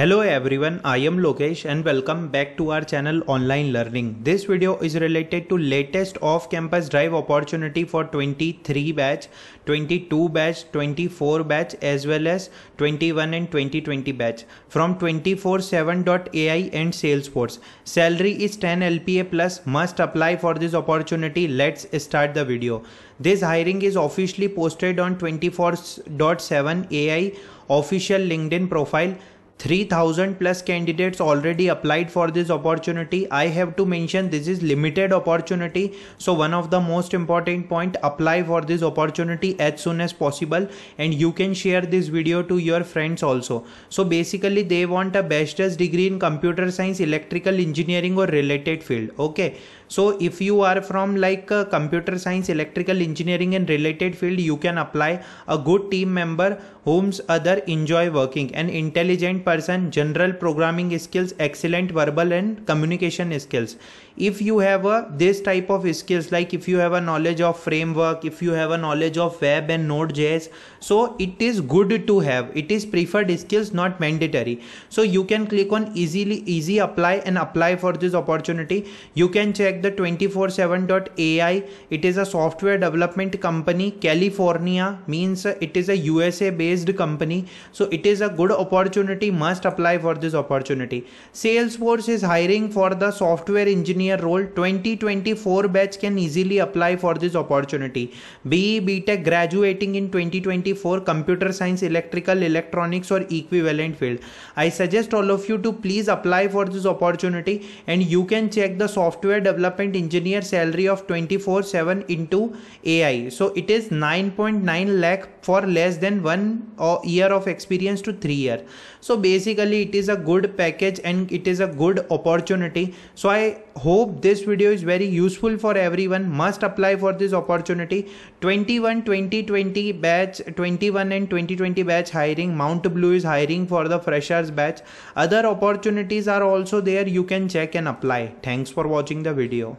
Hello everyone, I am Lokesh and welcome back to our channel Online Learning. This video is related to latest off-campus drive opportunity for 23 batch, 22 batch, 24 batch as well as 21 and 2020 batch from 247.ai and Salesforce. Salary is 10 LPA plus must apply for this opportunity. Let's start the video. This hiring is officially posted on 24.7 AI official LinkedIn profile 3000 plus candidates already applied for this opportunity i have to mention this is limited opportunity so one of the most important point apply for this opportunity as soon as possible and you can share this video to your friends also so basically they want a bachelor's degree in computer science electrical engineering or related field okay so if you are from like uh, computer science electrical engineering and related field you can apply a good team member whom other enjoy working and intelligent person general programming skills excellent verbal and communication skills if you have a this type of skills like if you have a knowledge of framework if you have a knowledge of web and node.js so it is good to have it is preferred skills not mandatory so you can click on easily easy apply and apply for this opportunity you can check the 247.ai it is a software development company california means it is a usa based company so it is a good opportunity must apply for this opportunity. Salesforce is hiring for the software engineer role. 2024 batch can easily apply for this opportunity. BE BTech graduating in 2024 computer science, electrical, electronics or equivalent field. I suggest all of you to please apply for this opportunity and you can check the software development engineer salary of 24/7 into AI. So it is 9.9 lakh for less than 1 uh, year of experience to 3 year. So basically it is a good package and it is a good opportunity so i hope this video is very useful for everyone must apply for this opportunity 21 2020 batch 21 and 2020 batch hiring mount blue is hiring for the freshers batch other opportunities are also there you can check and apply thanks for watching the video